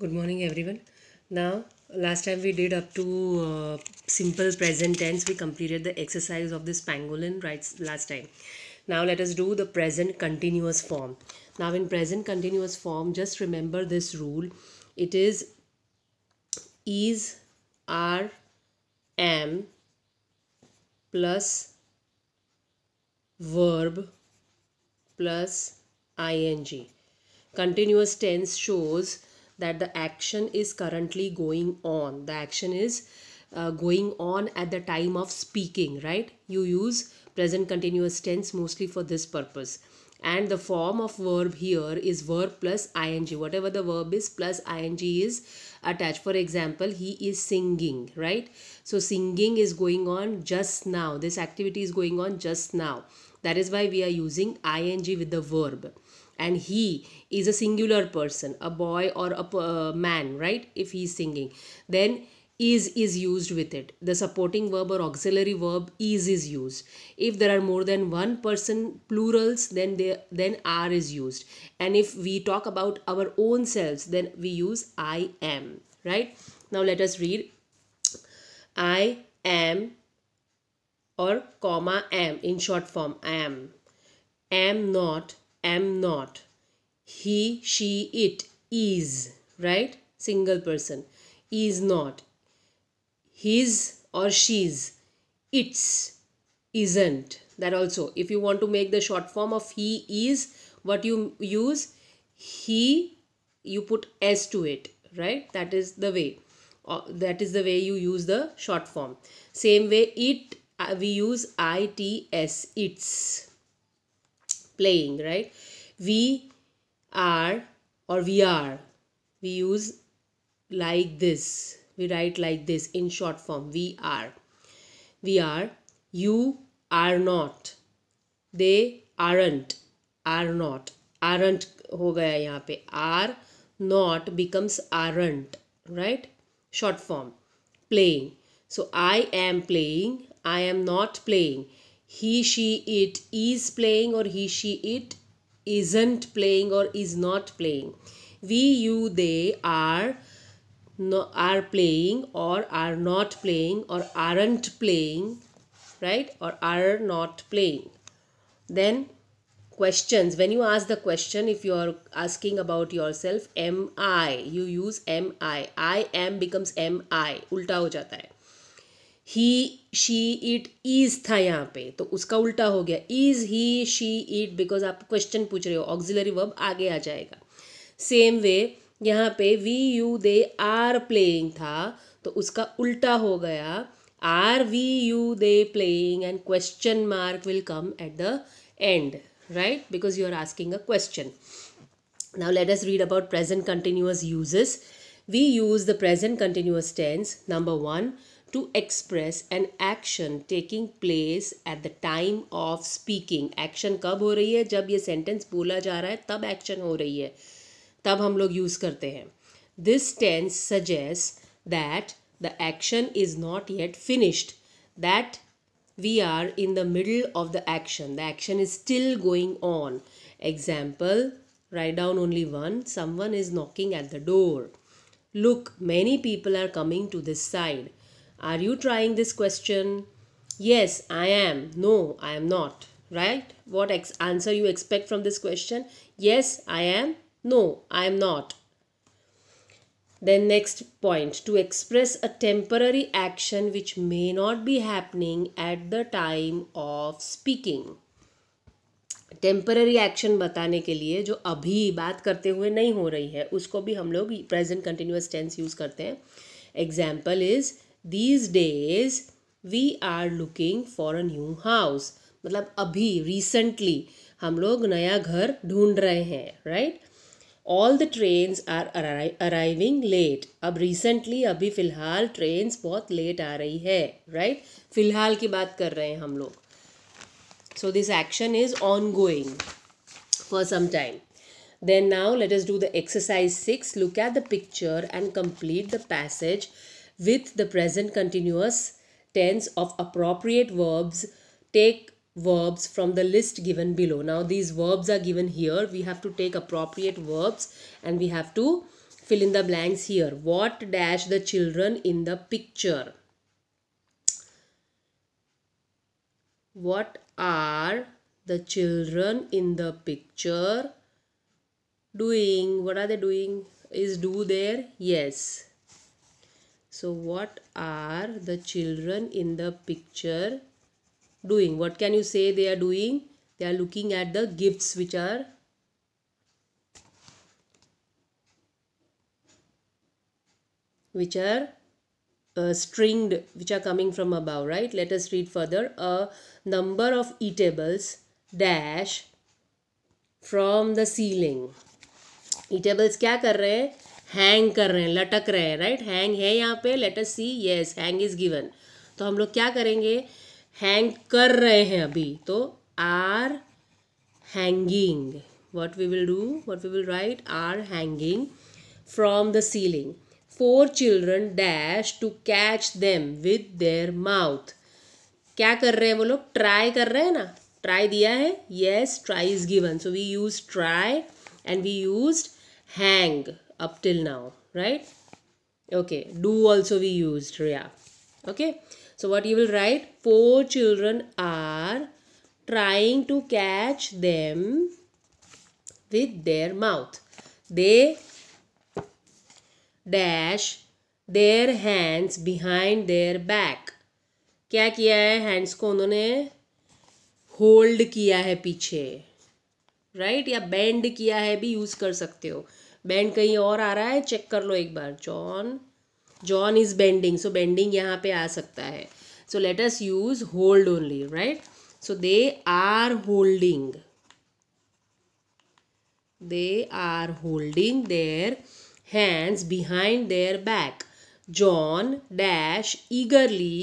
good morning everyone now last time we did up to uh, simple present tense we completed the exercise of this pangolin right last time now let us do the present continuous form now in present continuous form just remember this rule it is is are am plus verb plus ing continuous tense shows that the action is currently going on the action is uh, going on at the time of speaking right you use present continuous tense mostly for this purpose and the form of verb here is verb plus ing whatever the verb is plus ing is attached for example he is singing right so singing is going on just now this activity is going on just now that is why we are using ing with the verb and he is a singular person a boy or a uh, man right if he is singing then is is used with it the supporting verb or auxiliary verb is is used if there are more than one person plurals then they then are is used and if we talk about our own selves then we use i am right now let us read i am or comma am in short form am am not am not he she it is right single person is not his or she's its isn't that also if you want to make the short form of he is what you use he you put s to it right that is the way uh, that is the way you use the short form same way it uh, we use its its playing, right? We are or we are. We use like this. We write like this in short form. We are. We are. You are not. They aren't. Are not. Aren't हो गया यहाँ पे. Are not becomes aren't. Right? Short form. Playing. So I am playing. I am not playing he, she, it is playing or he, she, it isn't playing or is not playing. We, you, they are no, are playing or are not playing or aren't playing, right? Or are not playing. Then questions. When you ask the question, if you are asking about yourself, am I? You use am I. I am becomes am I. Ulta ho jata hai. He she it is था यहाँ पे तो उसका उल्टा हो गया is he she it because आप question पूछ रहे हो ऑक्सिलरी वर्ब आगे आ जाएगा सेम वे यहाँ पे we you they are playing था तो उसका उल्टा हो गया are we you they playing and question mark will come at the end right because you are asking a question now let us read about present continuous uses we use the present continuous tense number one to express an action taking place at the time of speaking action कब हो रही है जब ये sentence बोला जा रहा है तब action हो रही है तब हम लोग use करते हैं this tense suggests that the action is not yet finished that we are in the middle of the action the action is still going on example write down only one someone is knocking at the door look many people are coming to this side are you trying this question? Yes, I am. No, I am not. Right? What ex- answer you expect from this question? Yes, I am. No, I am not. Then, next point to express a temporary action which may not be happening at the time of speaking. Temporary action बताने के लिए जो अभी बात करते हुए नहीं हो रही है उसको भी हम लोग present continuous tense use करते हैं Example is these days we are looking for a new house मतलब अभी रिसेंटली हम लोग नया घर ढूंढ रहे हैं right all the train are arriving late अब रिसेंटली अभी फ़िलहाल ट्रेन बहुत लेट आ रही है राइट right? फ़िलहाल की बात कर रहे हैं हम लोग so this action is ongoing for some time then now let do do the exercise six look at the picture and complete the passage with the present continuous tense of appropriate verbs take verbs from the list given below now these verbs are given here we have to take appropriate verbs and we have to fill in the blanks here what dash the children in the picture what are the children in the picture doing what are they doing is do there yes so what are the children in the picture doing? What can you say they are doing? They are looking at the gifts which are which are uh, stringed which are coming from above right let us read further a number of eatables dash from the ceiling eatables क्या कर रहे हैं hang कर रहे हैं लटक रहे हैं राइट हैंग है यहाँ पे let us see yes hang is given तो हम लोग क्या करेंगे हैंग कर रहे हैं अभी तो are hanging what we will do what we will write are hanging from the ceiling four children dash to catch them with their mouth क्या कर रहे हैं वो लोग ट्राई कर रहे हैं ना ट्राई दिया है yes try is given so we use try and we use hang up till now right okay do also we used yeah okay so what you will write four children are trying to catch them with their mouth they dash their hands behind their back क्या किया है hands को उन्होंने hold किया है पीछे right right? या bend किया है भी यूज़ कर सकते हो बैंड कहीं और आ रहा है चेक कर लो एक बार John John is bending so bending यहाँ पे आ सकता है so let us use hold only right so they are holding they are holding their hands behind their back John dash eagerly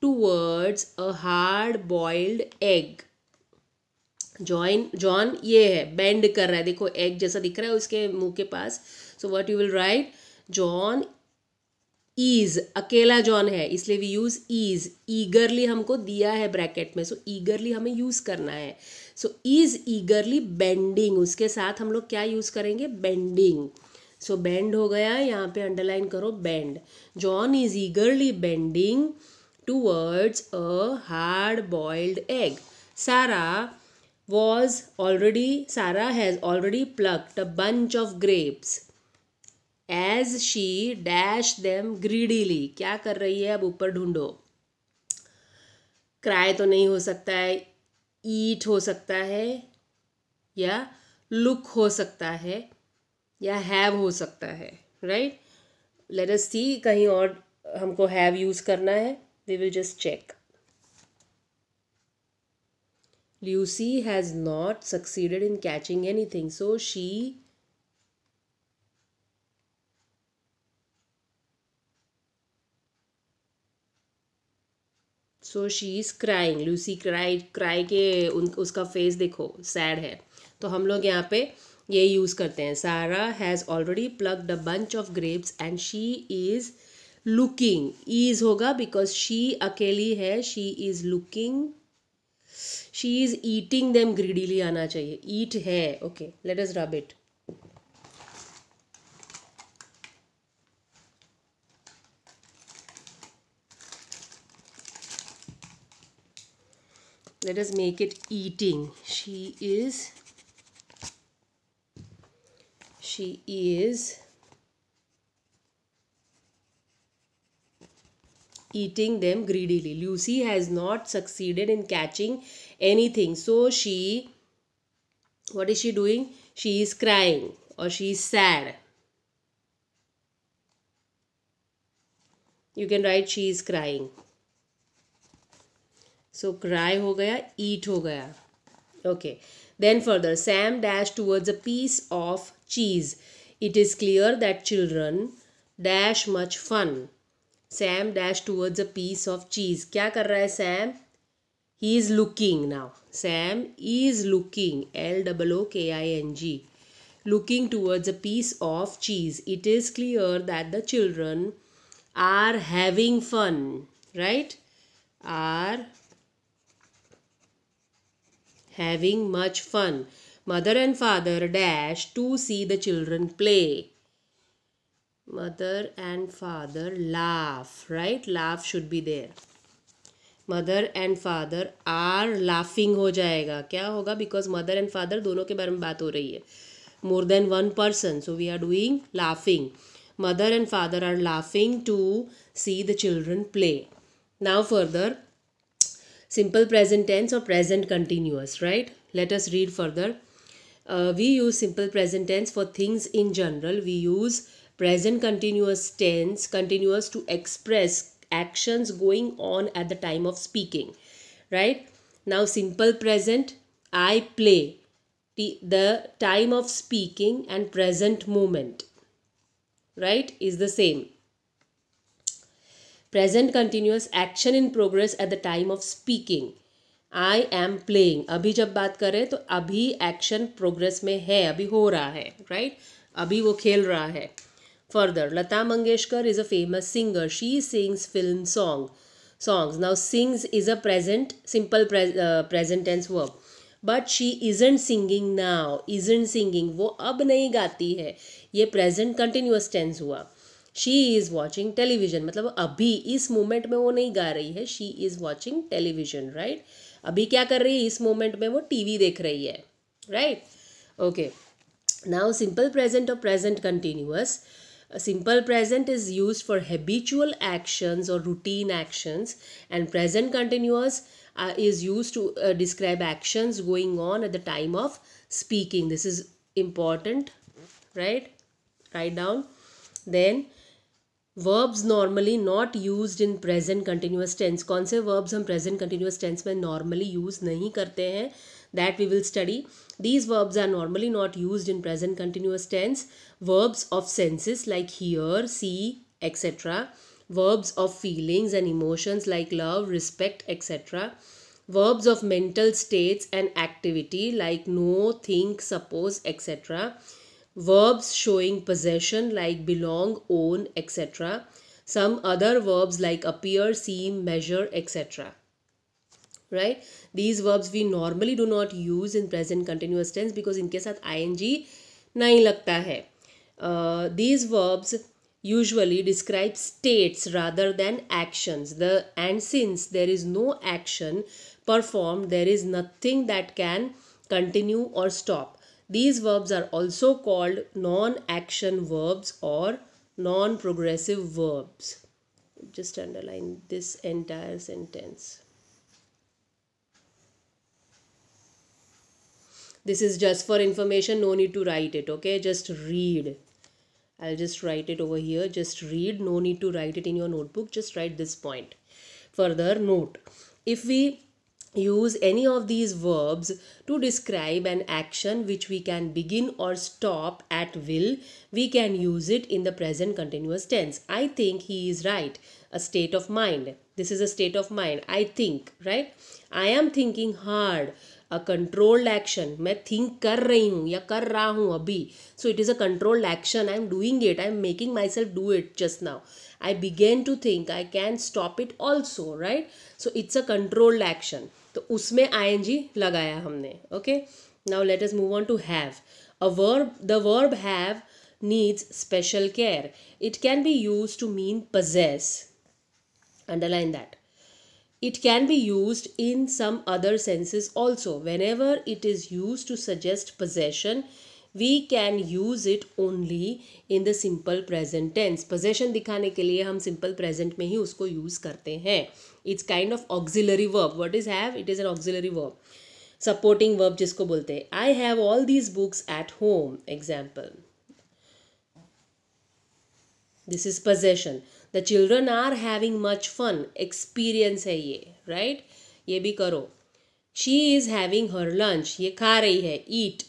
towards a hard boiled egg join John ये है bend कर रहा है देखो एग जैसा दिख रहा है उसके मुंह के पास so what you will write John is अकेला जॉन है इसलिए वी यूज़ ईज ईगरली हमको दिया है ब्रैकेट में सो so, ईगरली हमें यूज़ करना है सो इज ईगरली बेंडिंग उसके साथ हम लोग क्या यूज़ करेंगे बेंडिंग सो बेंड हो गया यहाँ पे अंडरलाइन करो bend John is eagerly bending towards a hard boiled egg Sarah was already, Sarah has already plucked a bunch of grapes. As she dashed them greedily. क्या कर रही है अब ऊपर ढूंढो क्राई तो नहीं हो सकता है ईट हो सकता है या लुक हो सकता है या हैव हो सकता है राइट लेट अस सी कहीं और हमको हैव यूज़ करना है we will just check Lucy has not succeeded in catching anything. So she so she is crying Lucy cry cry के उन उसका फेस देखो सैड है तो हम लोग यहाँ पे ये यूज़ करते हैं Sarah has already plugged a bunch of grapes and she is looking is होगा बिकॉज शी अकेली है she is looking she is eating them greedily आना चाहिए ईट है okay let is rub it let us make it eating she is she is eating them greedily. Lucy has not succeeded in catching anything. So she, what is she doing? She is crying or she is sad. You can write she is crying. So cry ho gaya, eat ho gaya. Okay. Then further, Sam dashed towards a piece of cheese. It is clear that children dash much fun Sam dash towards a piece of cheese. क्या कर रहा Sam? He is looking now. Sam is looking. L L O O K I N G. Looking towards a piece of cheese. It is clear that the children are having fun. Right? Are having much fun. Mother and father dash to see the children play. mother and father laugh right laugh should be there mother and father are laughing हो जाएगा क्या होगा because mother and father दोनों के बारे में बात हो रही है more than one person so we are doing laughing mother and father are laughing to see the children play now further simple present tense और present continuous right let us read further we use simple present tense for things in general we use Present continuous tense continuous to express actions going on at the time of speaking, right? Now, simple present, I play, the time of speaking and present moment, right, is the same. Present continuous action in progress at the time of speaking. I am playing. अभी जब बात करें तो अभी action progress में है अभी हो रहा है right? अभी वो खेल रहा है Further, Lata Mangeshkar is a famous singer. She sings film song songs. Now, sings is a present simple pre, uh, present tense verb. But she isn't singing now isn't singing वो अब नहीं गाती है ये प्रेजेंट कंटिन्यूस टेंस हुआ she is watching television मतलब अभी इस मोमेंट में वो नहीं गा रही है she is watching television right अभी क्या कर रही है इस मोमेंट में वो टीवी देख रही है right okay now simple present और present continuous A simple present is used for habitual actions or routine actions, and present continuous uh, is used to uh, describe actions going on at the time of speaking. This is important, right? Write down. Then, verbs normally not used in present continuous tense कौन से verbs हम present continuous tense में normally use नहीं करते हैं that we will study. These verbs are normally not used in present continuous tense. Verbs of senses like hear, see, etc. Verbs of feelings and emotions like love, respect, etc. Verbs of mental states and activity like know, think, suppose, etc. Verbs showing possession like belong, own, etc. Some other verbs like appear, seem, measure, etc right these verbs we normally do not use in present continuous tense because case of ing नहीं लगता uh, these verbs usually describe states rather than actions the and since there is no action performed there is nothing that can continue or stop these verbs are also called non action verbs or non progressive verbs just underline this entire sentence this is just for information no need to write it okay just read i'll just write it over here just read no need to write it in your notebook just write this point further note if we use any of these verbs to describe an action which we can begin or stop at will we can use it in the present continuous tense i think he is right a state of mind this is a state of mind i think right i am thinking hard a controlled action मैं think कर रही हूँ या कर रहा हूँ अभी so it is a controlled action I am doing it I am making myself do it just now I begin to think I can stop it also right so it's a controlled action तो उसमें I N G लगाया हमने okay now let is move on to have a verb the verb have needs special care it can be use to mean posses underline that It can be used in some other senses also. Whenever it is used to suggest possession, we can use it only in the simple present tense possession दिखाने के लिए हम simple present में ही उसको use करते हैं it's kind of auxiliary verb what is have it is an auxiliary verb supporting verb जिसको बोलते हैं I have all these books at home example this is possession the children are having much fun experience है ये right right? ये भी करो she is having her lunch ये खा रही है eat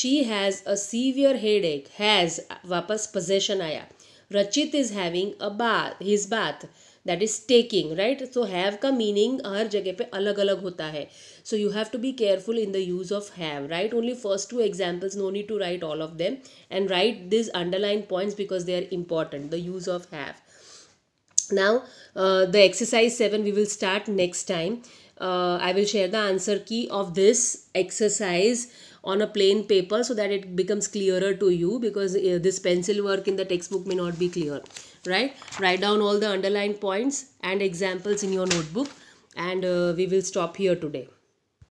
she has a severe headache has वापस पजेशन आया Rachit is having a bath his bath that is taking right so have का मीनिंग हर जगह पे अलग अलग होता है so you have to be careful in the use of have right only first two examples no need to write all of them and write this underline points because they are important the use of have now uh, the exercise 7 we will start next time uh, i will share the answer key of this exercise on a plain paper so that it becomes clearer to you because uh, this pencil work in the textbook may not be clear right write down all the underlined points and examples in your notebook and uh, we will stop here today